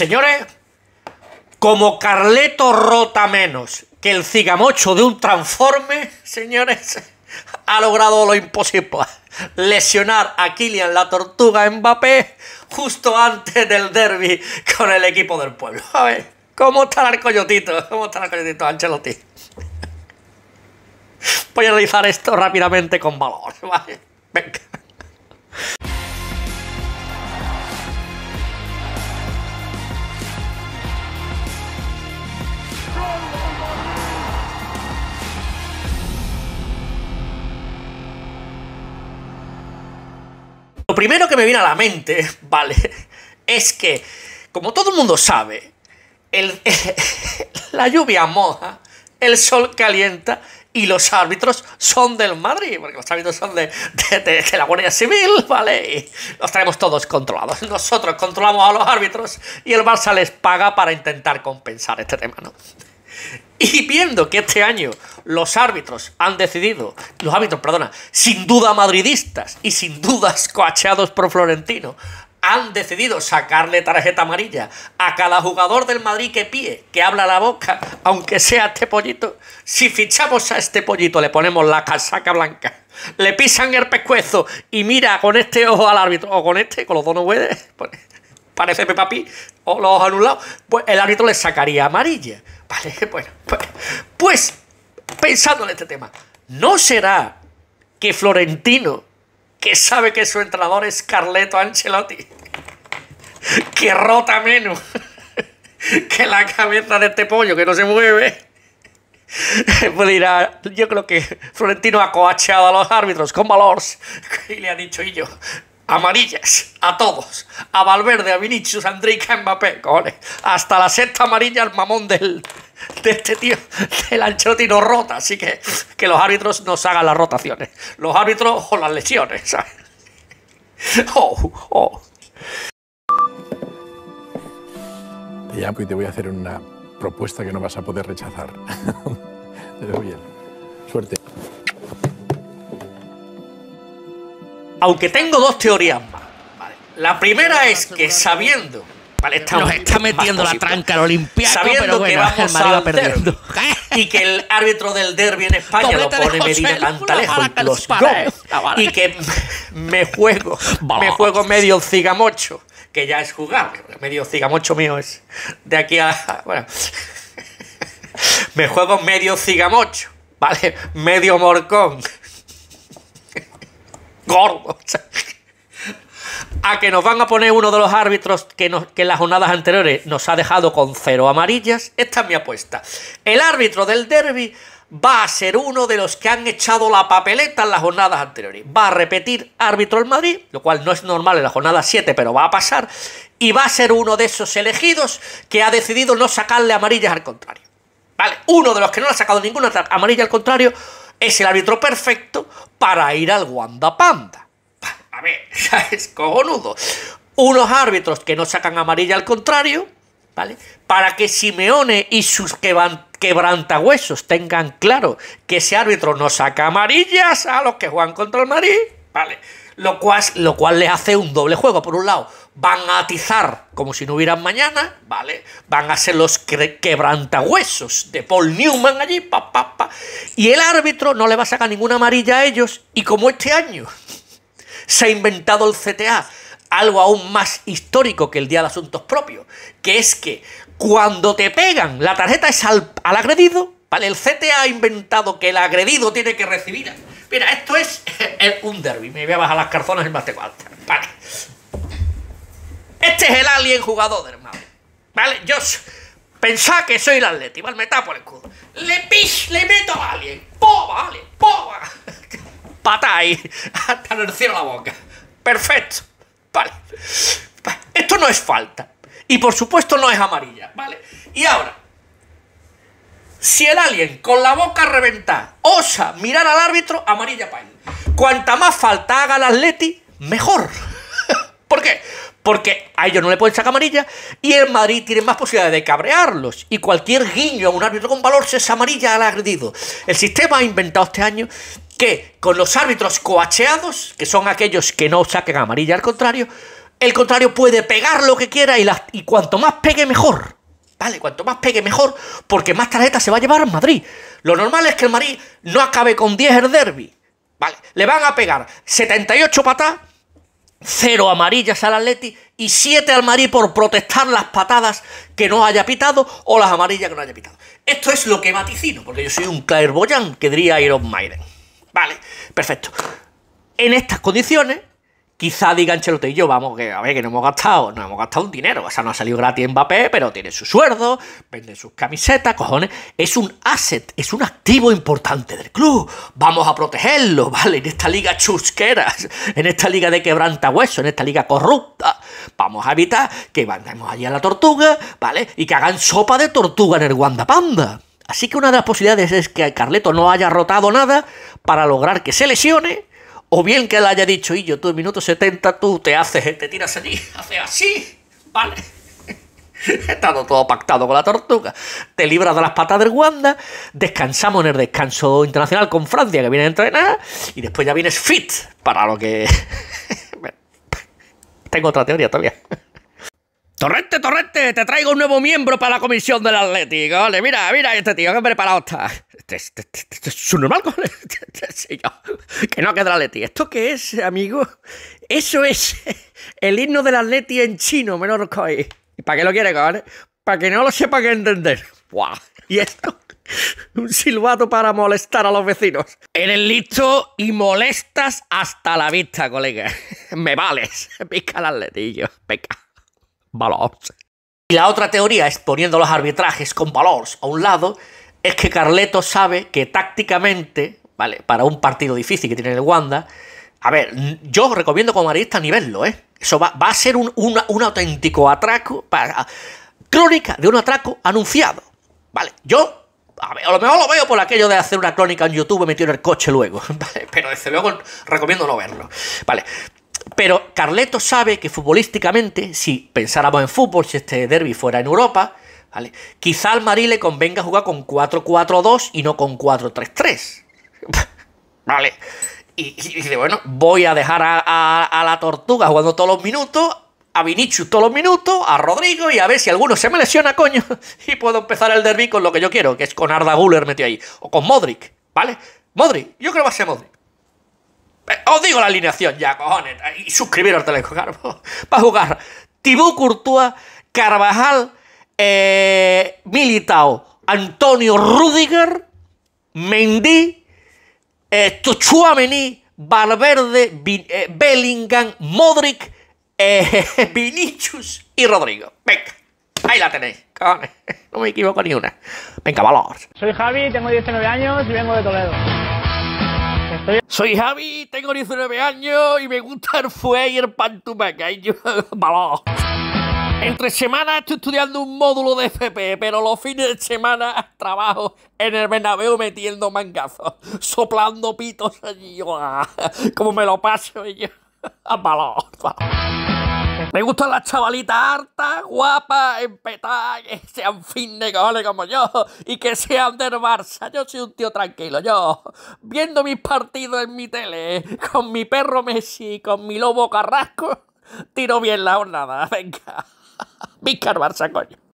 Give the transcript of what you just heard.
señores, como Carleto rota menos que el cigamocho de un transforme, señores, ha logrado lo imposible. Lesionar a Kylian la tortuga Mbappé justo antes del derby con el equipo del pueblo. A ver, ¿cómo está el coyotito? ¿Cómo está el coyotito Ancelotti? Voy a realizar esto rápidamente con valor, ¿vale? Venga. primero que me viene a la mente, ¿vale? Es que, como todo el mundo sabe, el, la lluvia moja, el sol calienta y los árbitros son del Madrid, porque los árbitros son de, de la Guardia Civil, ¿vale? Y los tenemos todos controlados. Nosotros controlamos a los árbitros y el Barça les paga para intentar compensar este tema, ¿no? Y viendo que este año los árbitros han decidido, los árbitros, perdona, sin duda madridistas y sin dudas coachados por Florentino, han decidido sacarle tarjeta amarilla a cada jugador del Madrid que pie, que habla la boca, aunque sea este pollito. Si fichamos a este pollito, le ponemos la casaca blanca, le pisan el pescuezo y mira con este ojo al árbitro, o con este, con los dos no puede, pues, parece papi, o los ojos anulados, pues el árbitro le sacaría amarilla. Vale, bueno, Pues, pensando en este tema, ¿no será que Florentino, que sabe que su entrenador es Carleto Ancelotti, que rota menos que la cabeza de este pollo que no se mueve, pues yo creo que Florentino ha coacheado a los árbitros con valores y le ha dicho, y yo, amarillas a todos, a Valverde, a Vinicius, a Andrica, a Mbappé, hasta la sexta amarilla al mamón del, de este tío, del anchoti no rota, así que que los árbitros nos hagan las rotaciones, los árbitros o las lesiones, ¿sabes? Oh, oh. Te llamo y te voy a hacer una propuesta que no vas a poder rechazar. te bien. Suerte. Aunque tengo dos teorías más. La primera es que sabiendo nos está metiendo la tranca al Olimpiaco, Sabiendo que vamos a y que el árbitro del derby en España lo pone Medina Cantalejo y que me juego, me juego medio cigamocho, que ya es jugar, medio cigamocho mío es de aquí a... Bueno, me juego medio cigamocho, ¿vale? Medio morcón. Gordo, a que nos van a poner uno de los árbitros que, que en las jornadas anteriores nos ha dejado con cero amarillas, esta es mi apuesta. El árbitro del derby va a ser uno de los que han echado la papeleta en las jornadas anteriores. Va a repetir árbitro el Madrid, lo cual no es normal en la jornada 7, pero va a pasar. Y va a ser uno de esos elegidos que ha decidido no sacarle amarillas al contrario. ¿Vale? Uno de los que no le ha sacado ninguna amarilla al contrario es el árbitro perfecto para ir al Wanda Panda a ver, es cojonudo. Unos árbitros que no sacan amarilla al contrario, ¿vale? Para que Simeone y sus quebrantahuesos tengan claro que ese árbitro no saca amarillas a los que juegan contra el Madrid, ¿vale? Lo cual, lo cual les hace un doble juego. Por un lado, van a atizar como si no hubieran mañana, ¿vale? Van a ser los quebrantahuesos de Paul Newman allí, pa, pa, pa. Y el árbitro no le va a sacar ninguna amarilla a ellos. Y como este año se ha inventado el CTA algo aún más histórico que el Día de Asuntos Propios, que es que cuando te pegan, la tarjeta es al, agredido, ¿vale? El CTA ha inventado que el agredido tiene que recibir. Mira, esto es un derby. Me voy a bajar las carzonas y más te Vale. Este es el alien jugador, hermano. ¿Vale? Yo pensaba que soy el Atleti, ¿vale? Me tapo el escudo. Le pis, le meto al alien. poba, alien! poba. ahí... hasta el cielo la boca. Perfecto. Vale. Esto no es falta. Y por supuesto no es amarilla, ¿vale? Y ahora, si el alien con la boca reventada osa mirar al árbitro, amarilla para Cuanta más falta haga el Atleti, mejor. ¿Por qué? Porque a ellos no le pueden sacar amarilla y el Madrid tiene más posibilidades de cabrearlos. Y cualquier guiño a un árbitro con valor se es amarilla al agredido. El sistema ha inventado este año que con los árbitros coacheados, que son aquellos que no saquen amarilla al contrario, el contrario puede pegar lo que quiera y, y cuanto más pegue mejor. Vale, cuanto más pegue mejor, porque más tarjetas se va a llevar a Madrid. Lo normal es que el Madrid no acabe con 10 el derby. Vale, le van a pegar 78 patas, 0 amarillas al Atleti y 7 al Madrid por protestar las patadas que no haya pitado o las amarillas que no haya pitado. Esto es lo que vaticino, porque yo soy un clairvoyant que diría Iron Maiden. Vale, perfecto. En estas condiciones, quizá digan Ancelotti y yo, vamos, que a ver, que no hemos gastado, no hemos gastado un dinero. O sea, no ha salido gratis Mbappé, pero tiene su sueldo, vende sus camisetas, cojones. Es un asset, es un activo importante del club. Vamos a protegerlo, ¿vale? En esta liga chusqueras, en esta liga de hueso, en esta liga corrupta. Vamos a evitar que vayamos allí a la tortuga, ¿vale? Y que hagan sopa de tortuga en el Wanda Panda. Así que una de las posibilidades es que Carleto no haya rotado nada para lograr que se lesione, o bien que le haya dicho, y yo, tú en minuto 70 tú te haces, te tiras allí, haces así, vale. He estado todo pactado con la tortuga. Te libras de las patas del Wanda. Descansamos en el descanso internacional con Francia, que viene a entrenar. Y después ya vienes fit para lo que. Tengo otra teoría todavía. Torrente, Torrente, te traigo un nuevo miembro para la comisión del Atlético. ¿Vale? mira, mira, este tío que preparado está. Este, este, este es normal, Que no queda el Atleti. ¿Esto qué es, amigo? Eso es el himno del Atleti en chino, menor coi. ¿Para qué lo quiere, cabrón? Para que no lo sepa que entender. ¡Buah! Y esto, un silbato para molestar a los vecinos. Eres listo y molestas hasta la vista, colega. Me vales. Pica el atletillo. Pica valores Y la otra teoría, es poniendo los arbitrajes con valores a un lado, es que Carleto sabe que tácticamente, ¿vale? Para un partido difícil que tiene el Wanda, a ver, yo recomiendo como arista nivello, ¿eh? Eso va, a ser un, auténtico atraco, para, crónica de un atraco anunciado, ¿vale? Yo a, lo mejor lo veo por aquello de hacer una crónica en YouTube metido en el coche luego, ¿vale? Pero desde luego recomiendo no verlo, ¿vale? Pero Carleto sabe que futbolísticamente, si pensáramos en fútbol, si este derby fuera en Europa, ¿vale? quizá al Madrid le convenga jugar con 4-4-2 y no con 4-3-3. ¿Vale? Y, dice, bueno, voy a dejar a, la tortuga jugando todos los minutos, a Vinicius todos los minutos, a Rodrigo y a ver si alguno se me lesiona, coño, y puedo empezar el derby con lo que yo quiero, que es con Arda Guller metido ahí, o con Modric, ¿vale? Modric, yo creo que va a ser Modric. Eh, os digo la alineación ya, cojones. Y suscribiros al teléfono. para Para jugar Tibú Courtois, Carvajal, eh, Militao, Antonio Rudiger, Mendy, eh, Valverde, eh, Bellingham, Modric, Vinicius y Rodrigo. Venga, ahí la tenéis. Cojones. No me equivoco ni una. Venga, valor. Soy Javi, tengo 19 años y vengo de Toledo. Soy Javi, tengo 19 años y me gusta el fuego y el pan Entre semanas estoy estudiando un módulo de FP, pero los fines de semana trabajo en el menabeo metiendo mangazos, soplando pitos yo, ah, Como me lo paso y yo. Ah, me gustan las chavalitas hartas, guapas, empetadas, que sean fin de goles como yo y que sean del Barça. Yo soy un tío tranquilo. Yo, viendo mis partidos en mi tele, con mi perro Messi, con mi lobo Carrasco, tiro bien la jornada. Venga, Víctor Barça, coño.